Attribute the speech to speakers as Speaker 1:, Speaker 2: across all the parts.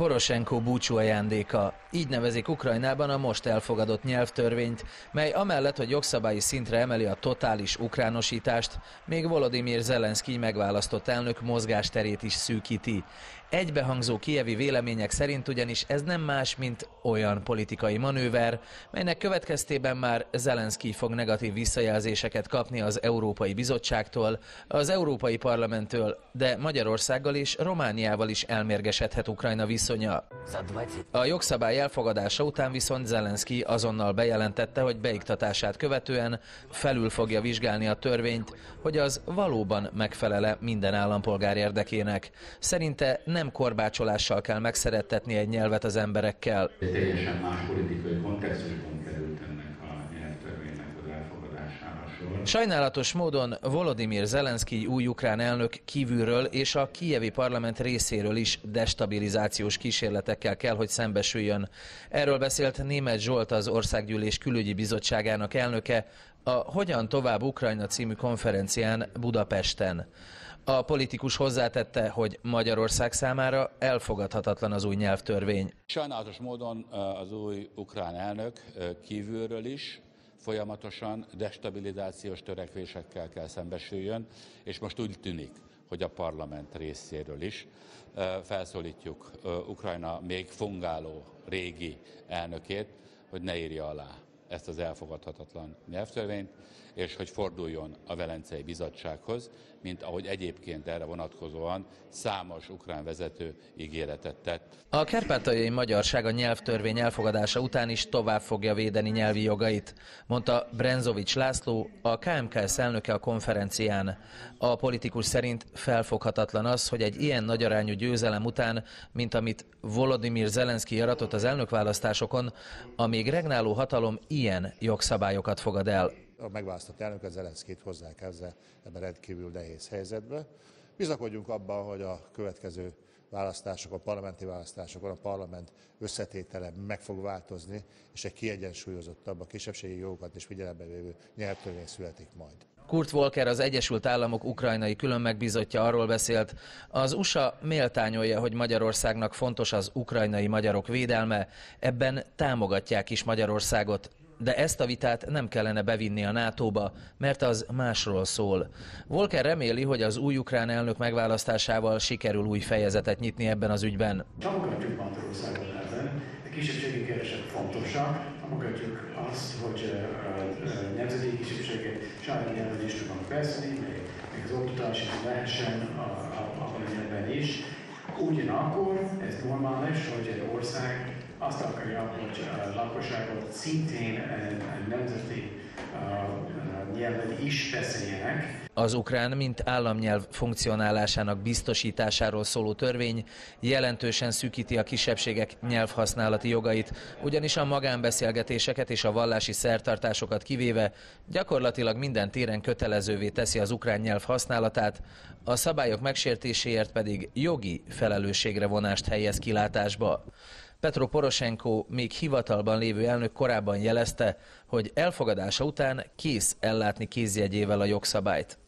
Speaker 1: Poroshenko búcsú ajándéka. Így nevezik Ukrajnában a most elfogadott nyelvtörvényt, mely amellett, hogy jogszabályi szintre emeli a totális ukránosítást, még Volodymyr Zelenszky megválasztott elnök mozgásterét is szűkíti. Egybehangzó kievi vélemények szerint ugyanis ez nem más, mint olyan politikai manőver, melynek következtében már Zelenszky fog negatív visszajelzéseket kapni az Európai Bizottságtól, az Európai Parlamenttől, de Magyarországgal és Romániával is elmérgesedhet Ukrajna viszonya. A jogszabály elfogadása után viszont Zelenszky azonnal bejelentette, hogy beiktatását követően felül fogja vizsgálni a törvényt, hogy az valóban megfelele minden állampolgár érdekének. Szerinte nem nem korbácsolással kell megszerettetni egy nyelvet az emberekkel. Egy
Speaker 2: teljesen más politikai kontextusban került ennek a nyelvtörvénynek az elfogadására sor.
Speaker 1: Sajnálatos módon Volodymyr Zelenszky új ukrán elnök kívülről és a kijevi parlament részéről is destabilizációs kísérletekkel kell, hogy szembesüljön. Erről beszélt Németh Zsolt az Országgyűlés Külügyi Bizottságának elnöke a Hogyan tovább Ukrajna című konferencián Budapesten. A politikus hozzátette, hogy Magyarország számára elfogadhatatlan az új nyelvtörvény.
Speaker 2: Sajnálatos módon eh, az új ukrán elnök eh, kívülről is folyamatosan destabilizációs törekvésekkel kell szembesüljön, és most úgy tűnik, hogy a parlament részéről is eh, felszólítjuk Ukrajna még fungáló régi elnökét, hogy ne írja alá ezt az elfogadhatatlan nyelvtörvényt, és hogy forduljon a Velencei Bizottsághoz, mint ahogy egyébként erre vonatkozóan számos ukrán vezető ígéretet tett.
Speaker 1: A kárpátaljai magyarság a nyelvtörvény elfogadása után is tovább fogja védeni nyelvi jogait, mondta Brenzovics László, a KMK elnöke a konferencián. A politikus szerint felfoghatatlan az, hogy egy ilyen nagyarányú győzelem után, mint amit Volodymyr Zelenszky aratott az elnökválasztásokon, a még regnáló hatalom ilyen jogszabályokat fogad el
Speaker 2: a megválasztott elnök az Zelenszkit hozzá kell ebben rendkívül nehéz helyzetbe. Bizakodjunk abban, hogy a következő választásokon, parlamenti választásokon a parlament összetétele meg fog változni, és egy kiegyensúlyozottabb, a kisebbségi jogokat is figyelembe vévő nyelvtörvény születik majd.
Speaker 1: Kurt Volker, az Egyesült Államok ukrajnai külön megbizotja arról beszélt, az USA méltányolja, hogy Magyarországnak fontos az ukrajnai magyarok védelme, ebben támogatják is Magyarországot de ezt a vitát nem kellene bevinni a NATO-ba, mert az másról szól. Volker reméli, hogy az új ukrán elnök megválasztásával sikerül új fejezetet nyitni ebben az ügyben.
Speaker 2: Támogatjuk Magyarországot ebben, a kisebbségi kérdések fontosak, támogatjuk azt, hogy a eh, eh, nemzeti kisebbséget saját nyelven is tudnak beszélni, meg, az oktatás is lehessen abban a nyelven is. Ugyanakkor ez normális, hogy egy ország azt akarja, hogy a lakosságot szintén eh, nemzeti eh, nyelven is beszéljenek.
Speaker 1: Az ukrán, mint államnyelv funkcionálásának biztosításáról szóló törvény jelentősen szűkíti a kisebbségek nyelvhasználati jogait, ugyanis a magánbeszélgetéseket és a vallási szertartásokat kivéve gyakorlatilag minden téren kötelezővé teszi az ukrán nyelv használatát, a szabályok megsértéséért pedig jogi felelősségre vonást helyez kilátásba. Petro Poroshenko még hivatalban lévő elnök korábban jelezte, hogy elfogadása után kész ellátni kézjegyével a jogszabályt.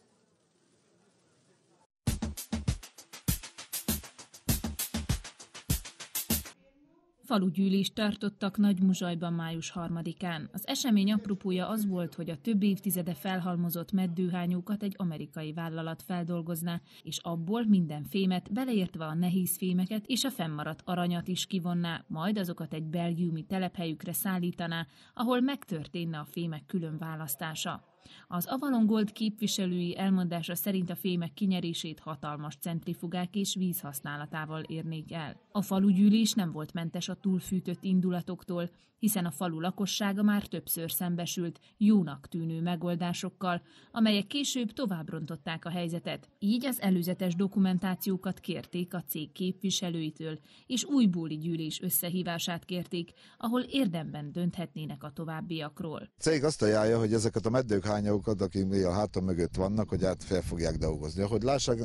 Speaker 1: Falugyűlést tartottak Muzsajban május harmadikán. Az esemény apropója az volt, hogy a több évtizede felhalmozott meddőhányókat egy amerikai vállalat feldolgozná, és abból minden fémet, beleértve a nehéz fémeket és a fennmaradt aranyat is kivonná, majd azokat egy belgiumi telephelyükre szállítaná, ahol megtörténne a fémek külön választása. Az Avalon Gold képviselői elmondása szerint a fémek kinyerését hatalmas centrifugák és vízhasználatával érnék el. A falugyűlés nem volt mentes a túlfűtött indulatoktól, hiszen a falu lakossága már többször szembesült jónak tűnő megoldásokkal, amelyek később továbbrontották a helyzetet. Így az előzetes dokumentációkat kérték a cég képviselőitől, és újbóli gyűlés összehívását kérték, ahol érdemben dönthetnének a továbbiakról.
Speaker 2: A cég azt ajánlja, hogy ezeket a meddőkhányókat, akik mi a hátam mögött vannak, hogy át fel fogják dolgozni. Hogy lássák,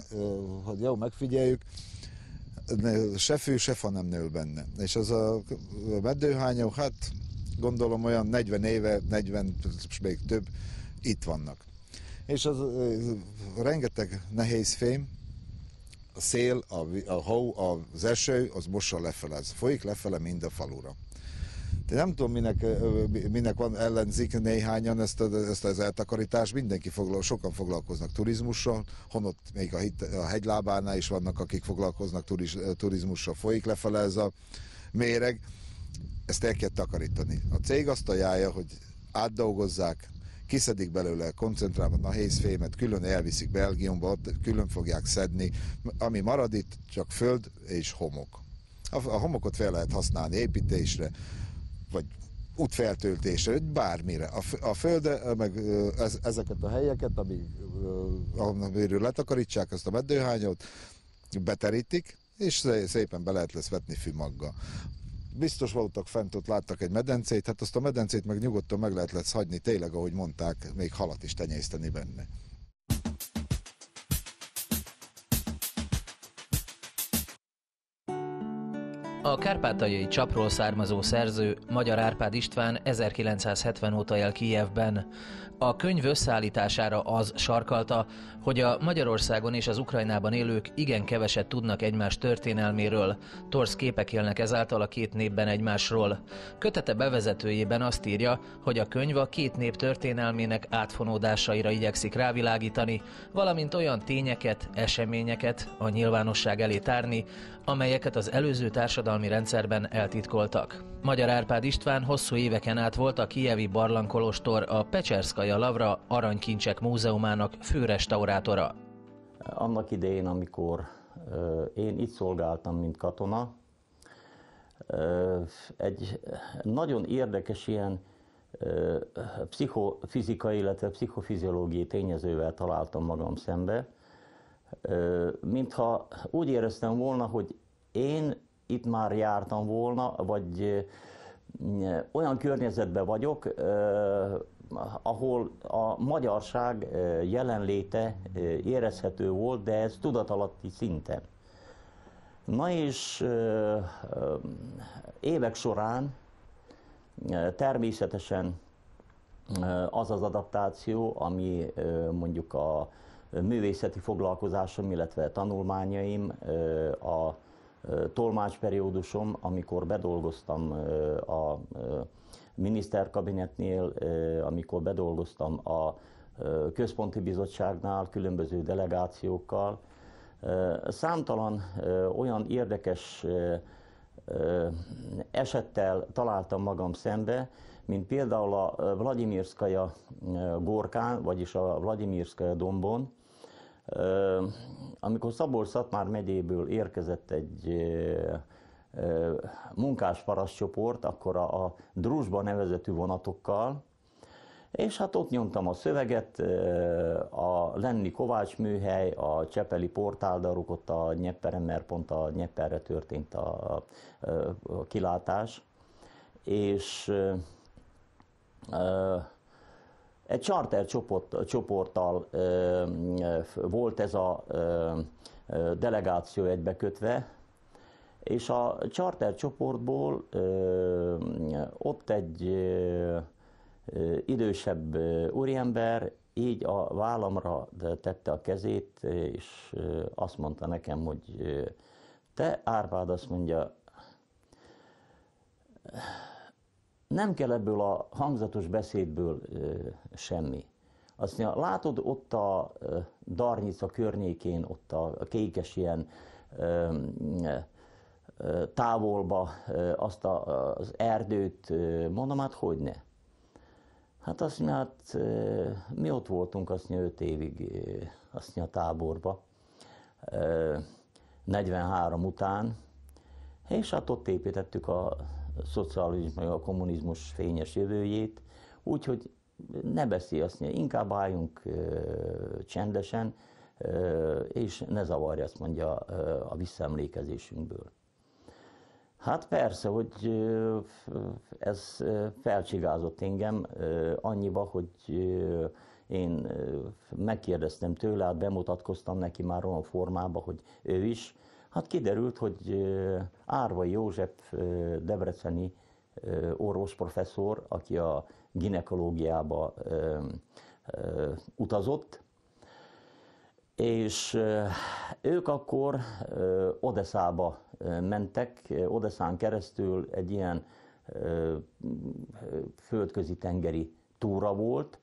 Speaker 2: hogy jó, megfigyeljük, se fű, se fa nem nő benne. És az a meddőhányó, hát gondolom olyan 40 éve, 40 és még több itt vannak. És az rengeteg nehéz fém, a szél, a, a hó, az eső, az mossa lefele, ez folyik lefele mind a falura nem tudom, minek, minek van ellenzik néhányan ezt, a, ezt az eltakarítást, mindenki foglal, sokan foglalkoznak turizmussal, honott még a, hit, a hegylábánál is vannak, akik foglalkoznak turiz, turizmussal, folyik lefele ez a méreg. Ezt el kell takarítani. A cég azt ajánlja, hogy átdolgozzák, kiszedik belőle koncentrálva a nehézfémet, külön elviszik Belgiumba, ott külön fogják szedni. Ami marad itt, csak föld és homok. a homokot fel lehet használni építésre, vagy útfeltöltésre, bármire. A, a föld, meg ez, ezeket a helyeket, ami, amiről letakarítsák azt a meddőhányot, beterítik, és szépen be lehet lesz vetni fümaggal. Biztos voltak fent, ott láttak egy medencét, hát azt a medencét meg nyugodtan meg lehet lesz hagyni, tényleg, ahogy mondták, még halat is tenyészteni benne.
Speaker 1: A kárpátaljai csapról származó szerző Magyar Árpád István 1970 óta él Kijevben. A könyv összeállítására az sarkalta, hogy a Magyarországon és az Ukrajnában élők igen keveset tudnak egymás történelméről. Torsz képek élnek ezáltal a két népben egymásról. Kötete bevezetőjében azt írja, hogy a könyv a két nép történelmének átfonódásaira igyekszik rávilágítani, valamint olyan tényeket, eseményeket a nyilvánosság elé tárni, amelyeket az előző társadalmi hatalmi rendszerben eltitkoltak. Magyar Árpád István hosszú éveken át volt a Kijevi Barlangkolostor a Pecserszkaja Lavra Aranykincsek Múzeumának főrestaurátora.
Speaker 3: Annak idején, amikor én itt szolgáltam, mint katona, egy nagyon érdekes ilyen pszichofizikai, illetve pszichofiziológiai tényezővel találtam magam szembe, mintha úgy éreztem volna, hogy én itt már jártam volna, vagy olyan környezetben vagyok, ahol a magyarság jelenléte érezhető volt, de ez tudatalatti szinten. Na és évek során természetesen az az adaptáció, ami mondjuk a művészeti foglalkozásom, illetve tanulmányaim, a tolmácsperiódusom, amikor bedolgoztam a miniszterkabinetnél, amikor bedolgoztam a központi bizottságnál, különböző delegációkkal. Számtalan olyan érdekes esettel találtam magam szembe, mint például a Vladimirskaja Gorkán, vagyis a Vladimirskaja dombon, amikor Szabolcs-Szatmár megyéből érkezett egy munkásparaszt csoport, akkor a, a Drusba nevezetű vonatokkal, és hát ott nyomtam a szöveget, a Lenni Kovács műhely, a Csepeli portáldaruk, ott a Nyepperen, mert pont a Nyepperre történt a, a, a kilátás, és egy charter csoport, csoporttal ö, volt ez a ö, delegáció egybekötve, és a charter csoportból ö, ott egy ö, idősebb úriember így a vállamra tette a kezét, és azt mondta nekem, hogy te Árpád azt mondja, nem kell ebből a hangzatos beszédből ö, semmi. Azt mondja, látod ott a darnyica környékén, ott a, kékes ilyen ö, ö, távolba ö, azt a, az erdőt, ö, mondom, hát hogy ne? Hát azt mondja, hát ö, mi ott voltunk azt mondja, öt évig ö, azt mondja, táborba, ö, 43 után, és hát ott építettük a szocializmus, meg a kommunizmus fényes jövőjét, úgyhogy ne beszélj azt, mondja, inkább álljunk csendesen, és ne zavarja, azt mondja a visszaemlékezésünkből. Hát persze, hogy ez felcsigázott engem annyiba, hogy én megkérdeztem tőle, hát bemutatkoztam neki már olyan formában, hogy ő is Hát kiderült, hogy Árva József debreceni orvos professzor, aki a ginekológiába utazott, és ők akkor Odeszába mentek, Odeszán keresztül egy ilyen földközi tengeri túra volt,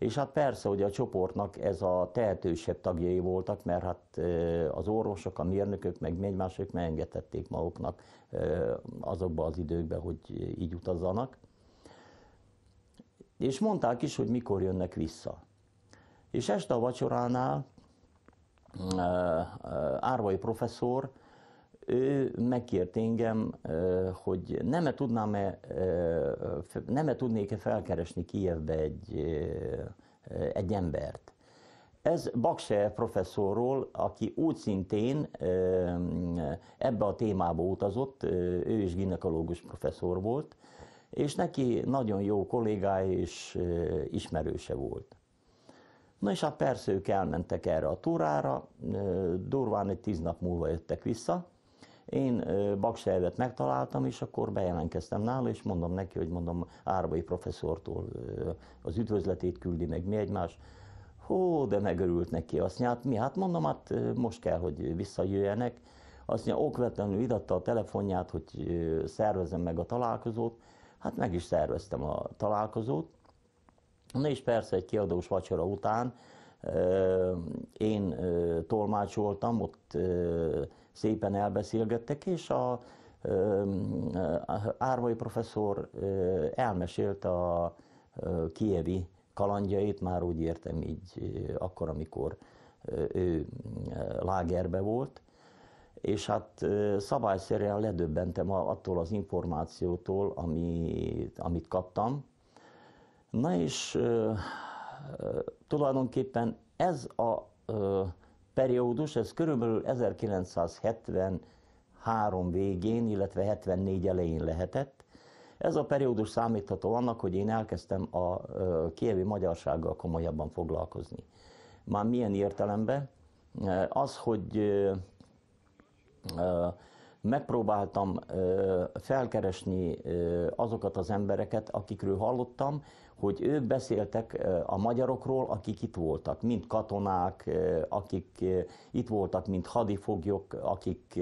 Speaker 3: és hát persze, hogy a csoportnak ez a tehetősebb tagjai voltak, mert hát az orvosok, a mérnökök, meg még mások megengedhették maguknak azokba az időkbe, hogy így utazzanak. És mondták is, hogy mikor jönnek vissza. És este a vacsoránál Árvai professzor ő megkért engem, hogy nem-e tudnám-e, nem-e tudnék-e felkeresni Kijevbe egy, egy embert. Ez Bakse professzorról, aki úgy szintén ebbe a témába utazott, ő is ginekológus professzor volt, és neki nagyon jó kollégája és ismerőse volt. Na és hát persze ők elmentek erre a túrára, durván egy tíz nap múlva jöttek vissza, én Bakselvet megtaláltam, és akkor bejelentkeztem nála, és mondom neki, hogy mondom, Árvai professzortól az üdvözletét küldi meg mi egymás. Hó, de megörült neki, azt mondja, hát mi, hát mondom, hát most kell, hogy visszajöjjenek. Azt mondja, okvetlenül idatta a telefonját, hogy szervezem meg a találkozót. Hát meg is szerveztem a találkozót. Na és persze egy kiadós vacsora után én tolmácsoltam, ott szépen elbeszélgettek, és a Árvai professzor elmesélte a kievi kalandjait, már úgy értem így akkor, amikor ő lágerbe volt, és hát szabályszerűen ledöbbentem attól az információtól, amit, amit kaptam. Na és tulajdonképpen ez a periódus, ez körülbelül 1973 végén, illetve 74 elején lehetett. Ez a periódus számítható annak, hogy én elkezdtem a kievi magyarsággal komolyabban foglalkozni. Már milyen értelemben? Az, hogy megpróbáltam felkeresni azokat az embereket, akikről hallottam, hogy ők beszéltek a magyarokról, akik itt voltak, mint katonák, akik itt voltak, mint hadifoglyok, akik...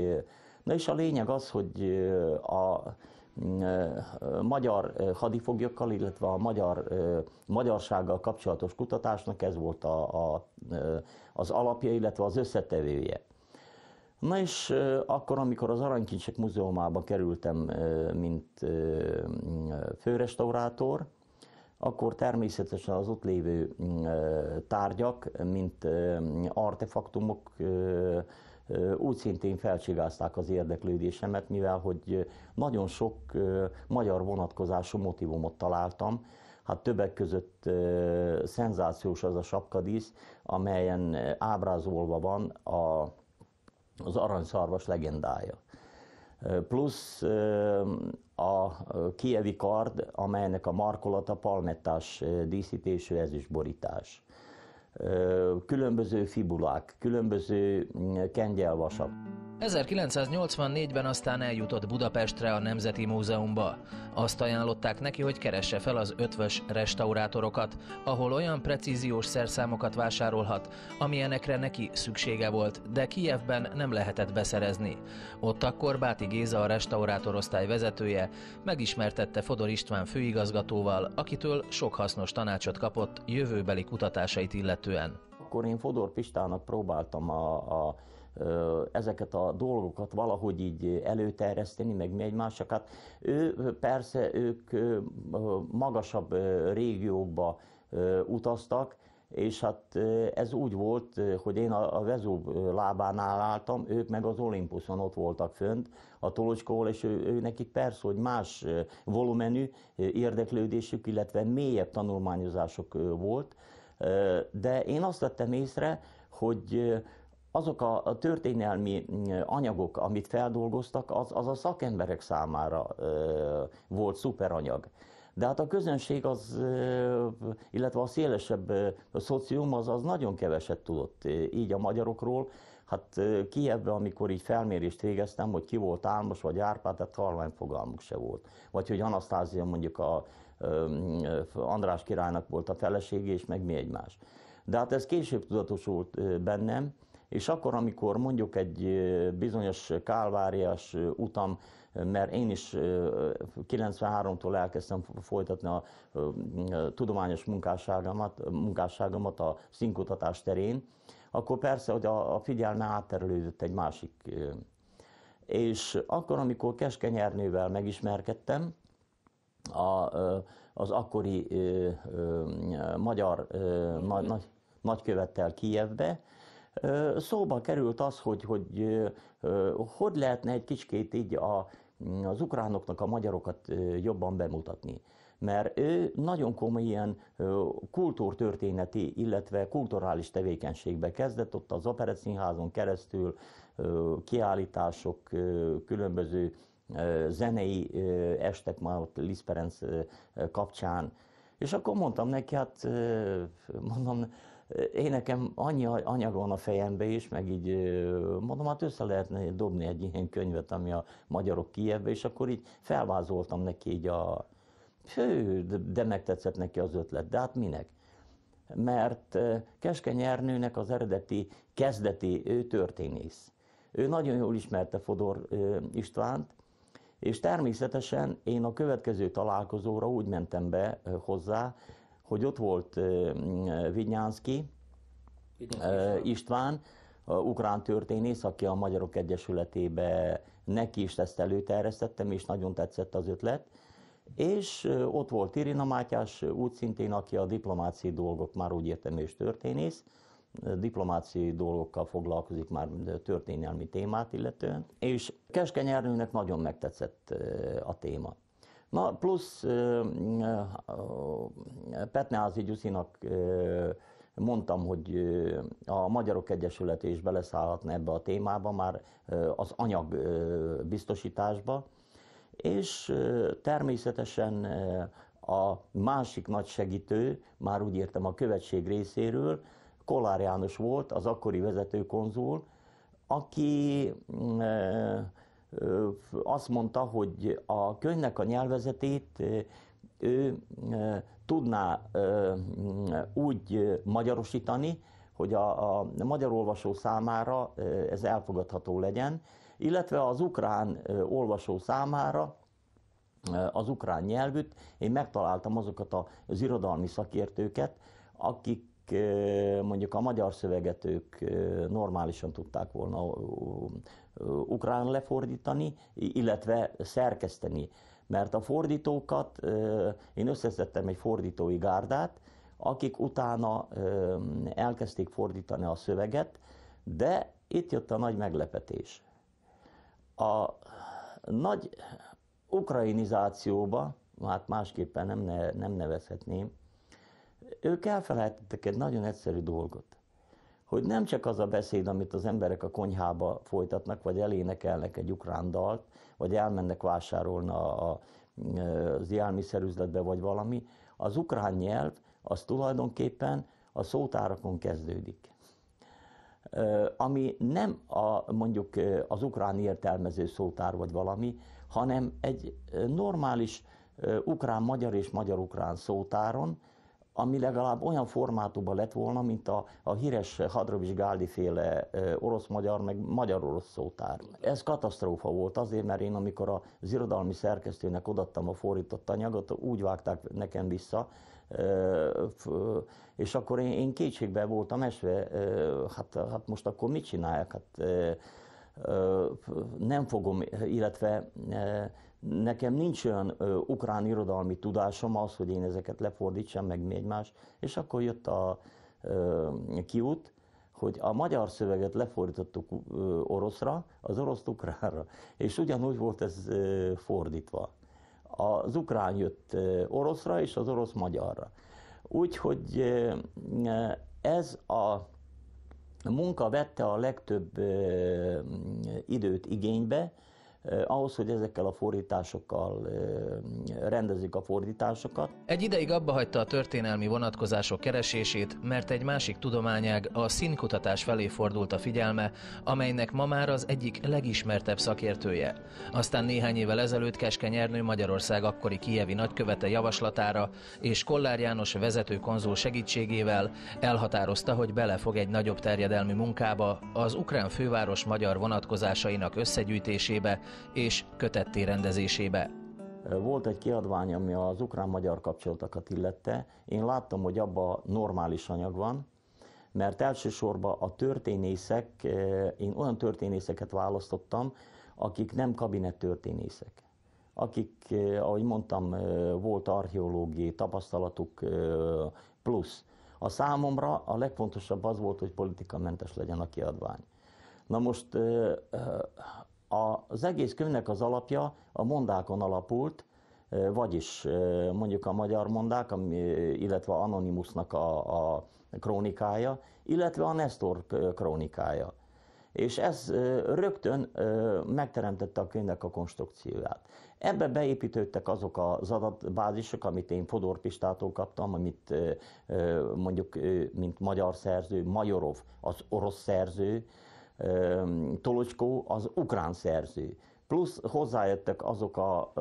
Speaker 3: Na és a lényeg az, hogy a magyar hadifoglyokkal, illetve a magyar magyarsággal kapcsolatos kutatásnak ez volt a, a, az alapja, illetve az összetevője. Na és akkor, amikor az Aranykincsek Múzeumába kerültem, mint főrestaurátor, akkor természetesen az ott lévő mm, tárgyak, mint artefaktumok úgy szintén felcsigázták az érdeklődésemet, mivel hogy nagyon sok magyar vonatkozású motivumot találtam, Hát többek között szenzációs az a sapkadísz, amelyen ábrázolva van a, az aranyszarvas legendája plusz a kievi kard, amelynek a markolata palmettás díszítésű ezüstborítás. Különböző fibulák, különböző mm, kengyelvasak.
Speaker 1: 1984-ben aztán eljutott Budapestre a Nemzeti Múzeumba. Azt ajánlották neki, hogy keresse fel az ötvös restaurátorokat, ahol olyan precíziós szerszámokat vásárolhat, amilyenekre neki szüksége volt, de Kijevben nem lehetett beszerezni. Ott akkor Báti Géza a restaurátorosztály vezetője megismertette Fodor István főigazgatóval, akitől sok hasznos tanácsot kapott jövőbeli kutatásait illetően.
Speaker 3: Akkor én Fodor Pistának próbáltam a, a ezeket a dolgokat valahogy így előterjeszteni, meg mi egymásokat. ő persze, ők magasabb régiókba utaztak, és hát ez úgy volt, hogy én a Vezú lábánál álltam, ők meg az Olympuson ott voltak fönt, a Tolocskóval, és ő, ő nekik persze, hogy más volumenű érdeklődésük, illetve mélyebb tanulmányozások volt, de én azt vettem észre, hogy azok a történelmi mm, anyagok, amit feldolgoztak, az, az a szakemberek számára ö, volt szuperanyag. De hát a közönség az, illetve a szélesebb a szocium az, az nagyon keveset tudott így a magyarokról. Hát Kievben, amikor így felmérést végeztem, hogy ki volt Álmos vagy Árpád, tehát halvány fogalmuk se volt. Vagy hogy Anasztázia mondjuk a, András királynak volt a felesége, és meg mi egymás. De hát ez később tudatosult bennem, és akkor, amikor mondjuk egy bizonyos kálváriás utam, mert én is 93-tól elkezdtem folytatni a tudományos munkásságomat, munkásságomat a színkutatás terén, akkor persze, hogy a figyelme átterelődött egy másik. És akkor, amikor Keskenyernővel megismerkedtem, a, az akkori ö, ö, magyar ö, nagy, nagykövettel Kijevbe, Szóba került az, hogy hogy, hogy lehetne egy kicsikét így a, az ukránoknak a magyarokat jobban bemutatni. Mert ő nagyon komoly ilyen kultúrtörténeti, illetve kulturális tevékenységbe kezdett, ott az Operett Színházon keresztül kiállítások, különböző zenei estek már ott Liszt kapcsán. És akkor mondtam neki, hát mondom, én nekem annyi anyag van a fejembe is, meg így mondom, hát össze lehetne dobni egy ilyen könyvet, ami a magyarok Kievbe, és akkor így felvázoltam neki így a... Hő, de megtetszett neki az ötlet, de hát minek? Mert Keskeny Ernőnek az eredeti, kezdeti, ő történész. Ő nagyon jól ismerte Fodor Istvánt, és természetesen én a következő találkozóra úgy mentem be hozzá, hogy ott volt mm, Vidnyánszki István, ukrán történész, aki a Magyarok Egyesületébe neki is ezt előterjesztettem, és nagyon tetszett az ötlet. És ott volt Irina Mátyás, úgy szintén, aki a diplomáciai dolgok, már úgy értem, és történész, diplomáciai dolgokkal foglalkozik már történelmi témát illetően, és Keskeny Ernőnek nagyon megtetszett a téma. Na, plusz Petneházi Gyuszinak mondtam, hogy a Magyarok Egyesülete is beleszállhatna ebbe a témába, már az anyag biztosításba, és természetesen a másik nagy segítő, már úgy értem a követség részéről, Kollár János volt, az akkori vezetőkonzul, aki mm, azt mondta, hogy a könyvnek a nyelvezetét ő tudná úgy magyarosítani, hogy a, a magyar olvasó számára ez elfogadható legyen, illetve az ukrán olvasó számára az ukrán nyelvűt, én megtaláltam azokat az irodalmi szakértőket, akik mondjuk a magyar szöveget ők normálisan tudták volna ukrán lefordítani, illetve szerkeszteni. Mert a fordítókat, én összeszedtem egy fordítói gárdát, akik utána elkezdték fordítani a szöveget, de itt jött a nagy meglepetés. A nagy ukrainizációba, hát másképpen nem, ne, nem nevezhetném, ők elfelejtettek egy nagyon egyszerű dolgot hogy nem csak az a beszéd, amit az emberek a konyhába folytatnak, vagy elénekelnek egy ukrán dalt, vagy elmennek vásárolni a, az élmiszerüzletbe, vagy valami, az ukrán nyelv az tulajdonképpen a szótárakon kezdődik. Ami nem a, mondjuk az ukrán értelmező szótár vagy valami, hanem egy normális ukrán-magyar és magyar-ukrán szótáron ami legalább olyan formátumban lett volna, mint a, a híres Hadrovics Gáldi féle orosz-magyar, meg magyar-orosz szótár. Ez katasztrófa volt azért, mert én amikor az irodalmi szerkesztőnek odaadtam a fordított anyagot, úgy vágták nekem vissza, és akkor én, én kétségbe voltam esve, hát, hát most akkor mit csinálják? Hát, nem fogom, illetve Nekem nincs olyan ö, ukrán irodalmi tudásom az, hogy én ezeket lefordítsam, meg még más, és akkor jött a ö, kiút, hogy a magyar szöveget lefordítottuk ö, oroszra, az orosz ukránra, és ugyanúgy volt ez ö, fordítva. Az ukrán jött ö, oroszra, és az orosz magyarra. Úgyhogy ez a munka vette a legtöbb ö, időt igénybe, ahhoz, hogy ezekkel a fordításokkal rendezik a fordításokat.
Speaker 1: Egy ideig abba hagyta a történelmi vonatkozások keresését, mert egy másik tudományág a színkutatás felé fordult a figyelme, amelynek ma már az egyik legismertebb szakértője. Aztán néhány évvel ezelőtt Keskeny Ernő Magyarország akkori kijevi nagykövete javaslatára és Kollár János vezető konzul segítségével elhatározta, hogy belefog egy nagyobb terjedelmű munkába, az ukrán főváros magyar vonatkozásainak összegyűjtésébe, és kötetté
Speaker 3: rendezésébe. Volt egy kiadvány, ami az ukrán-magyar kapcsolatokat illette. Én láttam, hogy abban normális anyag van, mert elsősorban a történészek, eh, én olyan történészeket választottam, akik nem történészek Akik, eh, ahogy mondtam, eh, volt archeológiai tapasztalatuk plusz. A számomra a legfontosabb az volt, hogy politikamentes legyen a kiadvány. Na most az egész könyvnek az alapja a mondákon alapult, vagyis mondjuk a magyar mondák, illetve a Anonimusnak a, a krónikája, illetve a Nestor krónikája. És ez rögtön megteremtette a könyvnek a konstrukcióját. Ebbe beépítődtek azok az adatbázisok, amit én Fodor Pistától kaptam, amit mondjuk, mint magyar szerző, Majorov, az orosz szerző, Tolocskó az ukrán szerző. Plusz hozzájöttek azok a,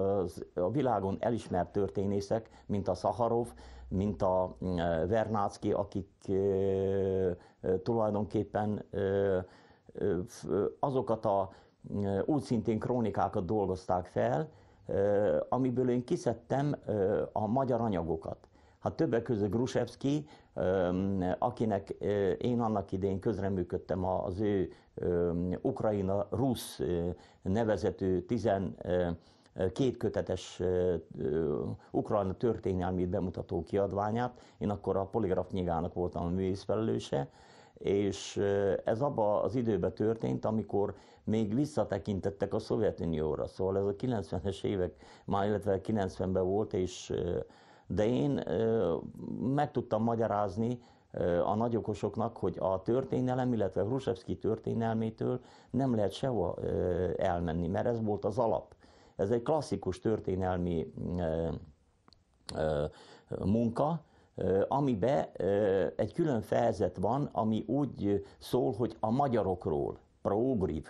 Speaker 3: a világon elismert történészek, mint a Szaharov, mint a mm, Vernácki, akik tulajdonképpen azokat a mm, úgy szintén krónikákat dolgozták fel, amiből én kiszedtem a magyar anyagokat. Hát többek között Grushevski, akinek én annak idén közreműködtem az ő Ukrajna-Rusz nevezető 12 kötetes Ukrajna történelmi bemutató kiadványát. Én akkor a Poligraf nyigának voltam a művészfelelőse, és ez abba az időben történt, amikor még visszatekintettek a Szovjetunióra. Szóval ez a 90-es évek, már illetve 90-ben volt, és de én meg tudtam magyarázni a nagyokosoknak, hogy a történelem, illetve Hrusevszki történelmétől nem lehet sehova elmenni, mert ez volt az alap. Ez egy klasszikus történelmi munka, amibe egy külön fejezet van, ami úgy szól, hogy a magyarokról, prógriv.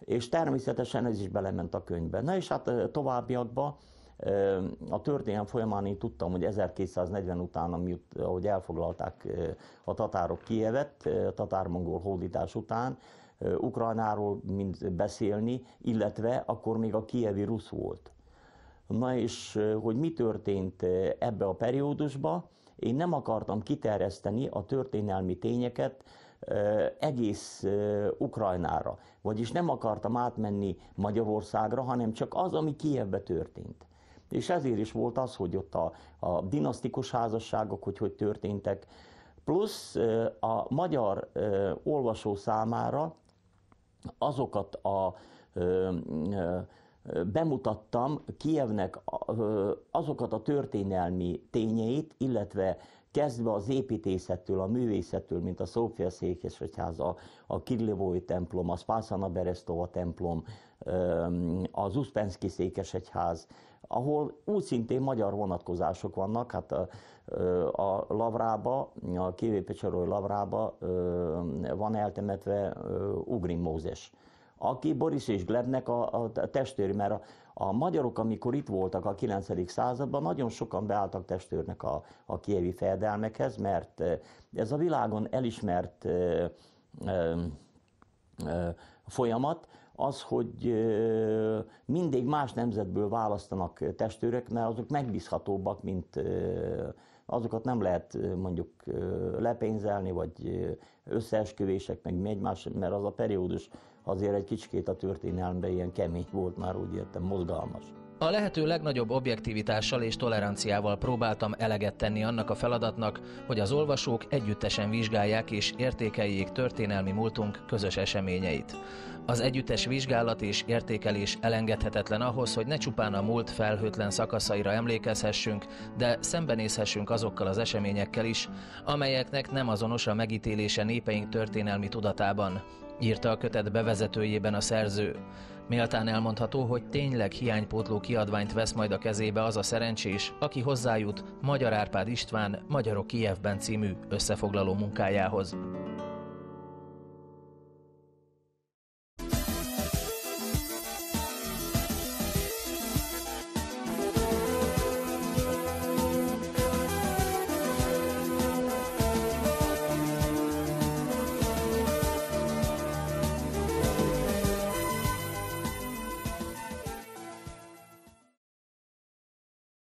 Speaker 3: És természetesen ez is belement a könyvbe. Na és hát továbbiakban a történelem folyamán én tudtam, hogy 1240 után, amit, ahogy elfoglalták a tatárok Kievet, a tatármongol mongol hódítás után, Ukrajnáról mind beszélni, illetve akkor még a kievi rusz volt. Na és hogy mi történt ebbe a periódusba, én nem akartam kiterjeszteni a történelmi tényeket egész Ukrajnára. Vagyis nem akartam átmenni Magyarországra, hanem csak az, ami Kievbe történt. És ezért is volt az, hogy ott a, a dinasztikus házasságok, hogy hogy történtek, plusz a magyar olvasó számára azokat a bemutattam Kievnek azokat a történelmi tényeit, illetve kezdve az építészettől, a művészettől, mint a Szófia Székesegyház, a, a Kirlivói templom, a Spászana Beresztova templom, az Uszpenszki Székesegyház, ahol úgy szintén magyar vonatkozások vannak, hát a, a Lavrába, a Kévépecsaroly Lavrába van eltemetve Ugrin Mózes aki Boris és Glebnek a, a testőr, mert a, a magyarok, amikor itt voltak a 9. században, nagyon sokan beálltak testőrnek a, a kievi fejedelmekhez, mert ez a világon elismert e, e, e, folyamat, az, hogy mindig más nemzetből választanak testőrök, mert azok megbízhatóbbak, mint azokat nem lehet mondjuk lepénzelni, vagy összeesküvések, meg egymás, mert az a periódus azért egy kicsikét a történelemben ilyen kemény volt már, úgy értem, mozgalmas.
Speaker 1: A lehető legnagyobb objektivitással és toleranciával próbáltam eleget tenni annak a feladatnak, hogy az olvasók együttesen vizsgálják és értékeljék történelmi múltunk közös eseményeit. Az együttes vizsgálat és értékelés elengedhetetlen ahhoz, hogy ne csupán a múlt felhőtlen szakaszaira emlékezhessünk, de szembenézhessünk azokkal az eseményekkel is, amelyeknek nem azonos a megítélése népeink történelmi tudatában, írta a kötet bevezetőjében a szerző. Méltán elmondható, hogy tényleg hiánypótló kiadványt vesz majd a kezébe az a szerencsés, aki hozzájut Magyar Árpád István Magyarok Kievben című összefoglaló munkájához.